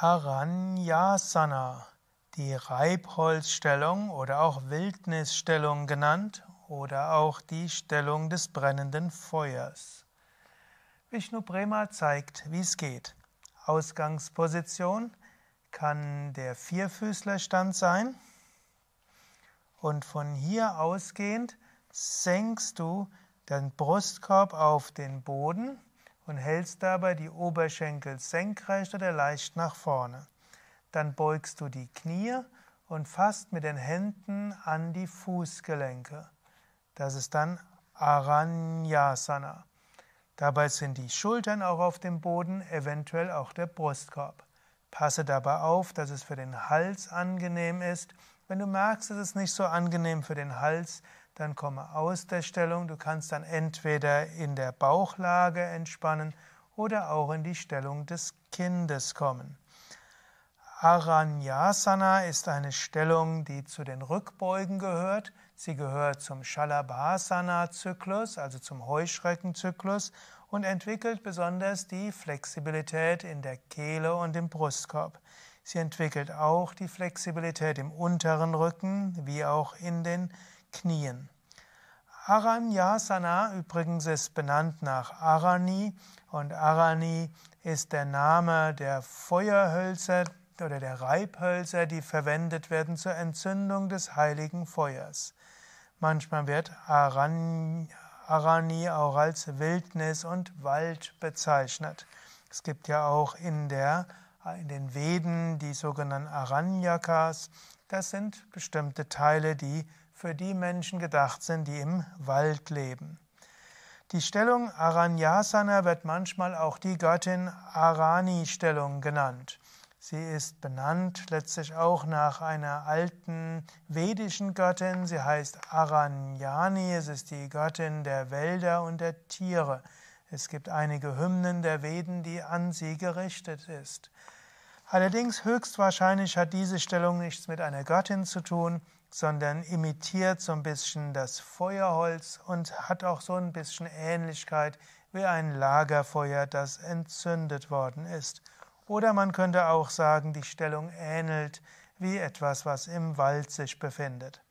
Aranyasana, die Reibholzstellung oder auch Wildnisstellung genannt oder auch die Stellung des brennenden Feuers. Vishnu Prema zeigt, wie es geht. Ausgangsposition kann der Vierfüßlerstand sein. Und von hier ausgehend senkst du deinen Brustkorb auf den Boden und hältst dabei die Oberschenkel senkrecht oder leicht nach vorne. Dann beugst du die Knie und fasst mit den Händen an die Fußgelenke. Das ist dann Aranyasana. Dabei sind die Schultern auch auf dem Boden, eventuell auch der Brustkorb. Passe dabei auf, dass es für den Hals angenehm ist. Wenn du merkst, es ist nicht so angenehm für den Hals, dann komme aus der Stellung. Du kannst dann entweder in der Bauchlage entspannen oder auch in die Stellung des Kindes kommen. Aranyasana ist eine Stellung, die zu den Rückbeugen gehört. Sie gehört zum Shalabhasana-Zyklus, also zum Heuschreckenzyklus und entwickelt besonders die Flexibilität in der Kehle und im Brustkorb. Sie entwickelt auch die Flexibilität im unteren Rücken wie auch in den Knien. Aranyasana übrigens ist benannt nach Arani und Arani ist der Name der Feuerhölzer oder der Reibhölzer, die verwendet werden zur Entzündung des heiligen Feuers. Manchmal wird Arani, auch als Wildnis und Wald bezeichnet. Es gibt ja auch in, der, in den Veden die sogenannten Aranyakas. Das sind bestimmte Teile, die für die Menschen gedacht sind, die im Wald leben. Die Stellung Aranyasana wird manchmal auch die Göttin Arani-Stellung genannt. Sie ist benannt letztlich auch nach einer alten vedischen Göttin. Sie heißt Aranyani. Es ist die Göttin der Wälder und der Tiere. Es gibt einige Hymnen der Veden, die an sie gerichtet ist. Allerdings höchstwahrscheinlich hat diese Stellung nichts mit einer Göttin zu tun, sondern imitiert so ein bisschen das Feuerholz und hat auch so ein bisschen Ähnlichkeit wie ein Lagerfeuer, das entzündet worden ist. Oder man könnte auch sagen, die Stellung ähnelt wie etwas, was im Wald sich befindet.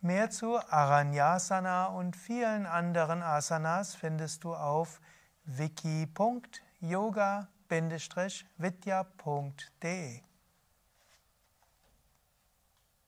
Mehr zu Aranyasana und vielen anderen Asanas findest du auf wiki.yoga-vidya.de